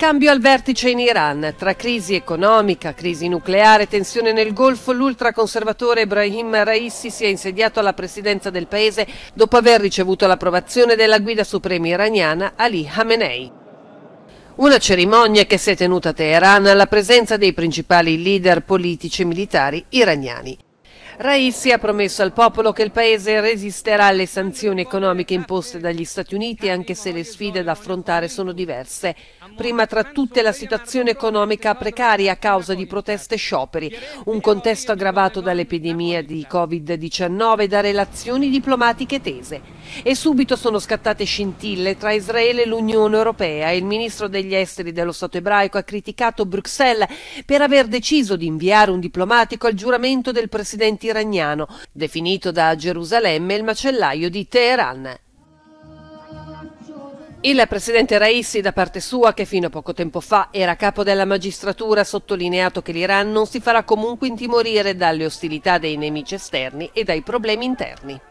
Cambio al vertice in Iran. Tra crisi economica, crisi nucleare, tensione nel Golfo, l'ultraconservatore Ibrahim Raisi si è insediato alla presidenza del paese dopo aver ricevuto l'approvazione della guida suprema iraniana Ali Khamenei. Una cerimonia che si è tenuta a Teheran alla presenza dei principali leader politici e militari iraniani. Raisi ha promesso al popolo che il paese resisterà alle sanzioni economiche imposte dagli Stati Uniti anche se le sfide da affrontare sono diverse. Prima tra tutte la situazione economica precaria a causa di proteste e scioperi, un contesto aggravato dall'epidemia di Covid-19 e da relazioni diplomatiche tese. E subito sono scattate scintille tra Israele e l'Unione Europea. Il ministro degli esteri dello Stato ebraico ha criticato Bruxelles per aver deciso di inviare un diplomatico al giuramento del presidente iraniano, definito da Gerusalemme il macellaio di Teheran. Il presidente Raisi, da parte sua, che fino a poco tempo fa era capo della magistratura, ha sottolineato che l'Iran non si farà comunque intimorire dalle ostilità dei nemici esterni e dai problemi interni.